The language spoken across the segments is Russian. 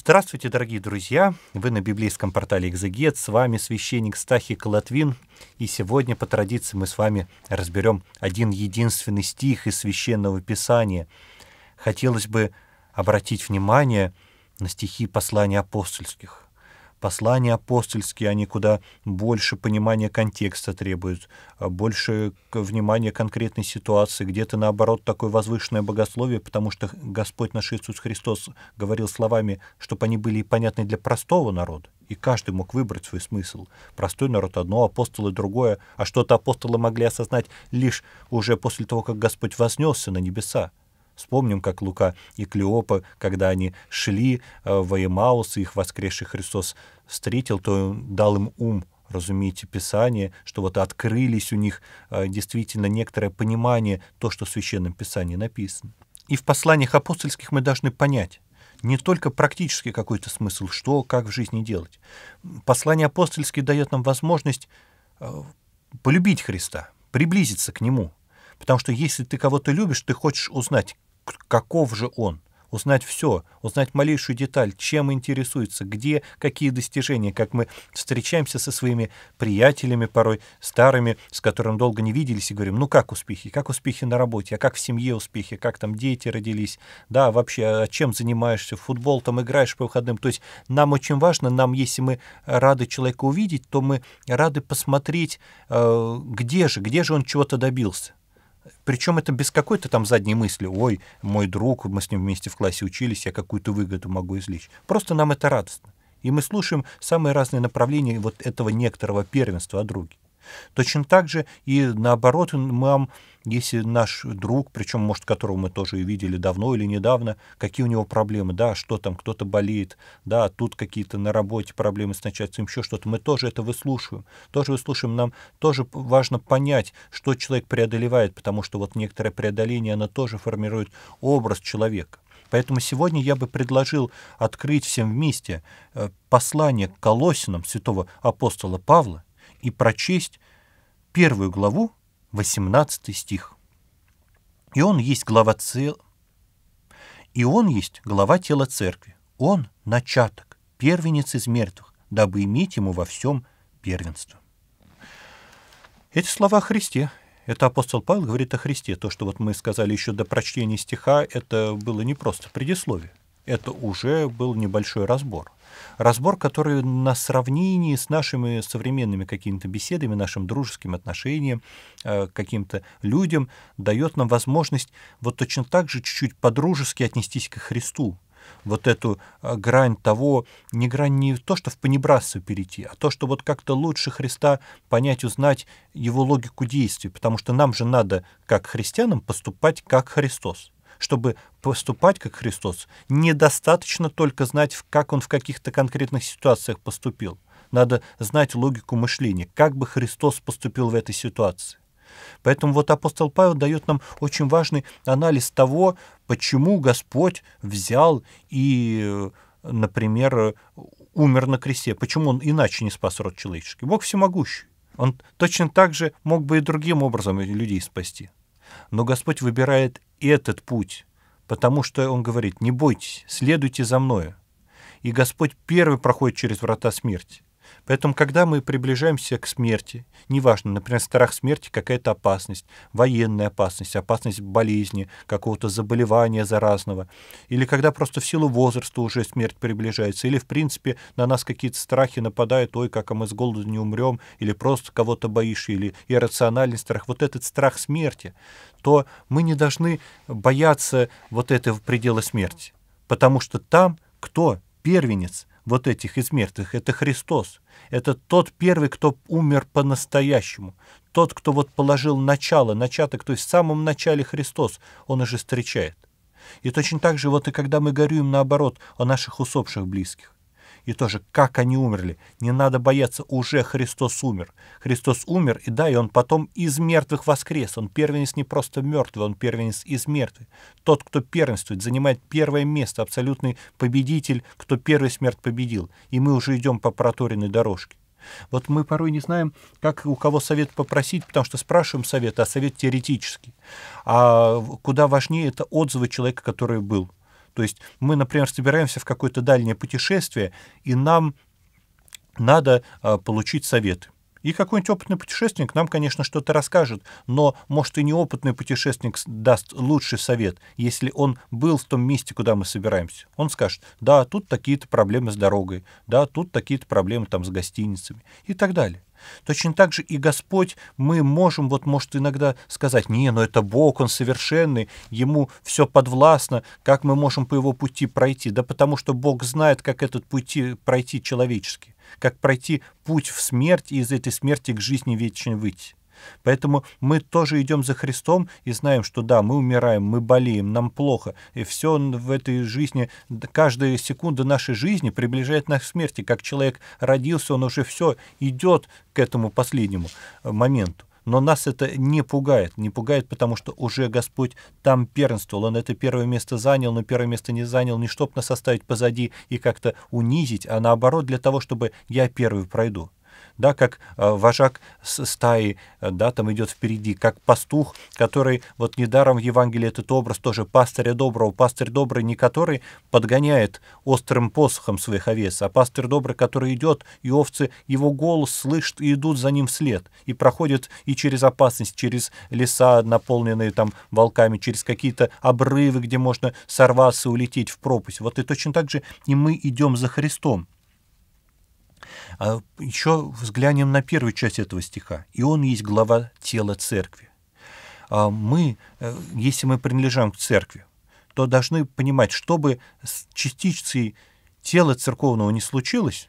Здравствуйте, дорогие друзья! Вы на библейском портале «Экзегет», с вами священник Стахи Колотвин, и сегодня по традиции мы с вами разберем один единственный стих из Священного Писания. Хотелось бы обратить внимание на стихи послания апостольских послания апостольские, они куда больше понимания контекста требуют, а больше внимания конкретной ситуации, где-то наоборот такое возвышенное богословие, потому что Господь наш Иисус Христос говорил словами, чтобы они были понятны для простого народа, и каждый мог выбрать свой смысл. Простой народ одно, апостолы другое, а что-то апостолы могли осознать лишь уже после того, как Господь вознесся на небеса. Вспомним, как Лука и Клеопа, когда они шли э, в Эмаус, их воскресший Христос встретил, то дал им ум разумеете, Писание, что вот открылись у них э, действительно некоторое понимание то, что в Священном Писании написано. И в посланиях апостольских мы должны понять, не только практический какой-то смысл, что, как в жизни делать. Послание апостольские дает нам возможность э, полюбить Христа, приблизиться к Нему. Потому что если ты кого-то любишь, ты хочешь узнать, каков же он, узнать все, узнать малейшую деталь, чем интересуется, где, какие достижения, как мы встречаемся со своими приятелями порой, старыми, с которым долго не виделись, и говорим, ну как успехи, как успехи на работе, а как в семье успехи, как там дети родились, да, вообще, а чем занимаешься, в футбол там играешь по выходным, то есть нам очень важно, нам, если мы рады человека увидеть, то мы рады посмотреть, э, где же, где же он чего-то добился, причем это без какой-то там задней мысли, ой, мой друг, мы с ним вместе в классе учились, я какую-то выгоду могу извлечь. Просто нам это радостно. И мы слушаем самые разные направления вот этого некоторого первенства о друге. Точно так же и наоборот, мы, если наш друг, причем, может, которого мы тоже и видели давно или недавно, какие у него проблемы, да, что там, кто-то болеет, да, тут какие-то на работе проблемы с начальством, еще что-то, мы тоже это выслушиваем, тоже выслушиваем, нам тоже важно понять, что человек преодолевает, потому что вот некоторое преодоление, оно тоже формирует образ человека. Поэтому сегодня я бы предложил открыть всем вместе э, послание к Колосинам святого апостола Павла, и прочесть первую главу, 18 стих. И он есть глава цел... И он есть глава тела церкви. Он — начаток, первенец из мертвых, дабы иметь ему во всем первенство. Эти слова о Христе. Это апостол Павел говорит о Христе. То, что вот мы сказали еще до прочтения стиха, это было не просто предисловие. Это уже был небольшой разбор. Разбор, который на сравнении с нашими современными какими-то беседами, нашим дружеским отношением э, к каким-то людям дает нам возможность вот точно так же чуть-чуть по-дружески отнестись к Христу, вот эту э, грань того, не грань не то, что в понебратство перейти, а то, что вот как-то лучше Христа понять, узнать его логику действий, потому что нам же надо, как христианам, поступать как Христос чтобы поступать как Христос, недостаточно только знать, как он в каких-то конкретных ситуациях поступил. Надо знать логику мышления, как бы Христос поступил в этой ситуации. Поэтому вот апостол Павел дает нам очень важный анализ того, почему Господь взял и, например, умер на кресте, почему он иначе не спас род человеческий. Бог всемогущий. Он точно так же мог бы и другим образом людей спасти. Но Господь выбирает этот путь, потому что он говорит, не бойтесь, следуйте за мною. И Господь первый проходит через врата смерти. Поэтому, когда мы приближаемся к смерти, неважно, например, страх смерти, какая-то опасность, военная опасность, опасность болезни, какого-то заболевания заразного, или когда просто в силу возраста уже смерть приближается, или, в принципе, на нас какие-то страхи нападают, ой, как мы с голоду не умрем, или просто кого-то боишься, или иррациональный страх, вот этот страх смерти, то мы не должны бояться вот этого предела смерти, потому что там кто? Первенец — вот этих из мертвых, это Христос. Это тот первый, кто умер по-настоящему. Тот, кто вот положил начало, начаток, то есть в самом начале Христос, он уже встречает. И точно так же, вот и когда мы горюем наоборот о наших усопших близких. И тоже, как они умерли. Не надо бояться, уже Христос умер. Христос умер, и да, и Он потом из мертвых воскрес. Он первенец не просто мертвый, Он первенец из мертвых. Тот, кто первенствует, занимает первое место, абсолютный победитель, кто первый смерть победил. И мы уже идем по проторенной дорожке. Вот мы порой не знаем, как у кого совет попросить, потому что спрашиваем совет, а совет теоретический. А куда важнее это отзывы человека, который был. То есть мы, например, собираемся в какое-то дальнее путешествие, и нам надо а, получить советы. И какой-нибудь опытный путешественник нам, конечно, что-то расскажет, но, может, и неопытный путешественник даст лучший совет, если он был в том месте, куда мы собираемся. Он скажет, да, тут такие-то проблемы с дорогой, да, тут такие-то проблемы там с гостиницами и так далее. Точно так же и Господь, мы можем, вот может иногда сказать, не, но это Бог, Он совершенный, Ему все подвластно, как мы можем по Его пути пройти? Да потому что Бог знает, как этот пути пройти человечески как пройти путь в смерть и из этой смерти к жизни вечной выйти. Поэтому мы тоже идем за Христом и знаем, что да, мы умираем, мы болеем, нам плохо. И все в этой жизни, каждая секунда нашей жизни приближает нас к смерти. Как человек родился, он уже все идет к этому последнему э, моменту. Но нас это не пугает. Не пугает, потому что уже Господь там первенствовал. Он это первое место занял, но первое место не занял не чтобы нас оставить позади и как-то унизить, а наоборот для того, чтобы я первый пройду да, как э, вожак стаи, э, да, там идет впереди, как пастух, который, вот недаром в Евангелии этот образ тоже пастыря доброго, пастырь добрый не который подгоняет острым посохом своих овец, а пастырь добрый, который идет, и овцы его голос слышат и идут за ним вслед, и проходят и через опасность, через леса, наполненные там волками, через какие-то обрывы, где можно сорваться, улететь в пропасть. Вот и точно так же и мы идем за Христом. А еще взглянем на первую часть этого стиха. «И он есть глава тела церкви». А мы, э, если мы принадлежим к церкви, то должны понимать, чтобы с частицей тела церковного не случилось,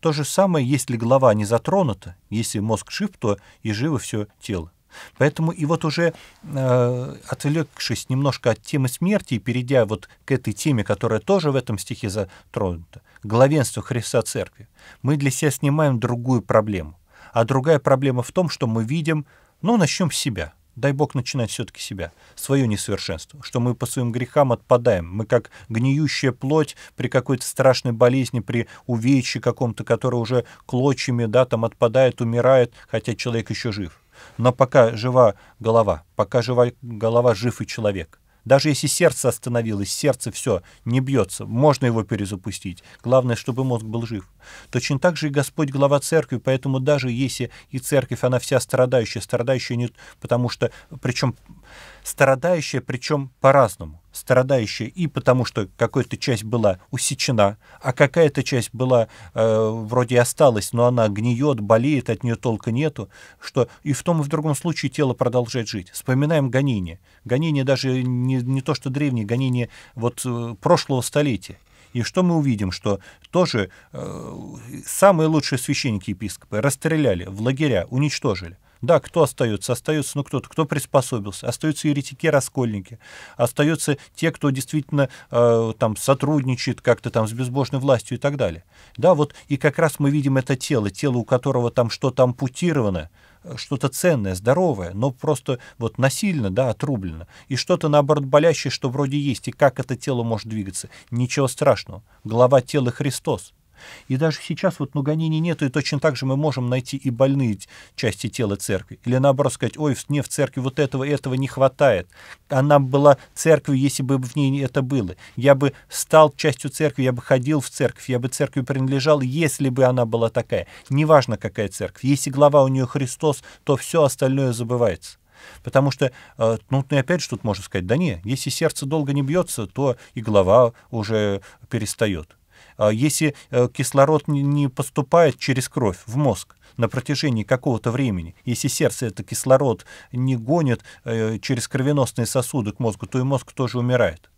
то же самое, если голова не затронута, если мозг жив, то и живо все тело. Поэтому и вот уже э, отвлекшись немножко от темы смерти и перейдя вот к этой теме, которая тоже в этом стихе затронута, главенство Христа Церкви, мы для себя снимаем другую проблему. А другая проблема в том, что мы видим, ну, начнем с себя. Дай Бог начинать все-таки себя, свое несовершенство, что мы по своим грехам отпадаем. Мы как гниющая плоть при какой-то страшной болезни, при увечье каком-то, который уже клочьями, да, там отпадает, умирает, хотя человек еще жив. Но пока жива голова, пока жива голова, жив и человек. Даже если сердце остановилось, сердце все, не бьется, можно его перезапустить. Главное, чтобы мозг был жив. Точно так же и Господь глава церкви, поэтому даже если и церковь, она вся страдающая, страдающая не потому что, причем страдающая, причем по-разному страдающая и потому, что какая-то часть была усечена, а какая-то часть была э, вроде осталась, но она гниет, болеет, от нее толка нету, что и в том и в другом случае тело продолжает жить. Вспоминаем гонение. Гонение даже не, не то, что древнее, гонение вот э, прошлого столетия. И что мы увидим, что тоже э, самые лучшие священники епископы расстреляли в лагеря, уничтожили. Да, кто остается? Остается, ну, кто-то, кто приспособился. Остаются еретики, раскольники. Остаются те, кто действительно э, там сотрудничает как-то там с безбожной властью и так далее. Да, вот и как раз мы видим это тело, тело, у которого там что-то ампутировано, э, что-то ценное, здоровое, но просто вот насильно, да, отрублено. И что-то, наоборот, болящее, что вроде есть. И как это тело может двигаться? Ничего страшного. Глава тела Христос. И даже сейчас вот ну, гонений нету, и точно так же мы можем найти и больные части тела церкви. Или наоборот сказать, ой, мне в церкви вот этого и этого не хватает. Она была церковью, если бы в ней это было. Я бы стал частью церкви, я бы ходил в церковь, я бы церкви принадлежал, если бы она была такая. Неважно, какая церковь. Если глава у нее Христос, то все остальное забывается. Потому что, э, ну, ну, и опять же тут можно сказать, да не, если сердце долго не бьется, то и голова уже перестает. А если э, кислород не поступает через кровь в мозг, на протяжении какого-то времени. Если сердце это кислород не гонит э, через кровеносные сосуды к мозгу, то и мозг тоже умирает.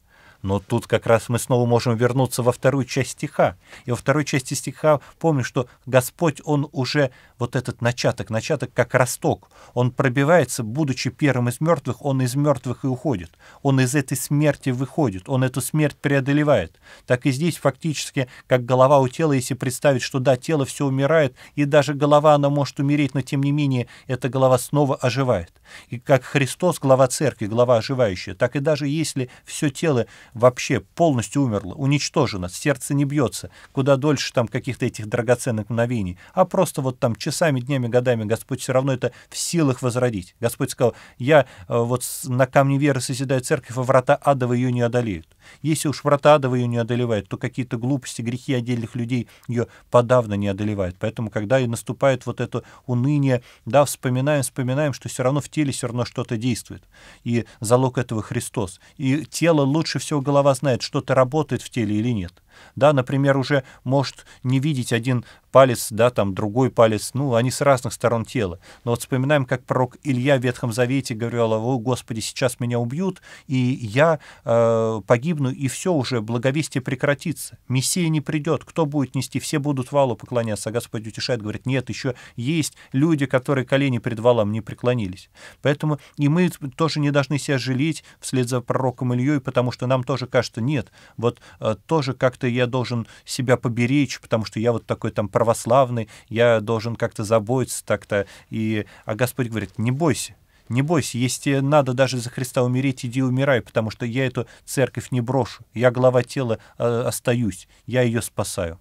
Но тут как раз мы снова можем вернуться во вторую часть стиха. И во второй части стиха помню что Господь, Он уже вот этот начаток, начаток как росток, Он пробивается, будучи первым из мертвых, Он из мертвых и уходит. Он из этой смерти выходит, Он эту смерть преодолевает. Так и здесь фактически, как голова у тела, если представить, что да, тело все умирает, и даже голова, она может умереть, но тем не менее эта голова снова оживает. И как Христос, глава церкви, глава оживающая, так и даже если все тело вообще полностью умерло, уничтожено, сердце не бьется, куда дольше там каких-то этих драгоценных мгновений, а просто вот там часами, днями, годами Господь все равно это в силах возродить. Господь сказал, я э, вот на камне веры созидаю церковь, а врата адова ее не одолеют. Если уж врата адова ее не одолевают, то какие-то глупости, грехи отдельных людей ее подавно не одолевают. Поэтому, когда и наступает вот это уныние, да, вспоминаем, вспоминаем, что все равно в теле все равно что-то действует. И залог этого Христос. И тело лучше всего голова знает, что-то работает в теле или нет. Да, например, уже может не видеть один палец, да, там другой палец, ну, они с разных сторон тела. Но вот вспоминаем, как пророк Илья в Ветхом Завете говорил, о, Господи, сейчас меня убьют, и я э, погибну, и все уже, благовестие прекратится. Мессия не придет, кто будет нести? Все будут валу поклоняться, а Господь утешает, говорит, нет, еще есть люди, которые колени пред валом не преклонились. Поэтому и мы тоже не должны себя жалеть вслед за пророком Ильей, потому что нам тоже тоже кажется, нет, вот э, тоже как-то я должен себя поберечь, потому что я вот такой там православный, я должен как-то заботиться так-то. И, а Господь говорит, не бойся, не бойся, если тебе надо даже за Христа умереть, иди умирай, потому что я эту церковь не брошу, я глава тела э, остаюсь, я ее спасаю.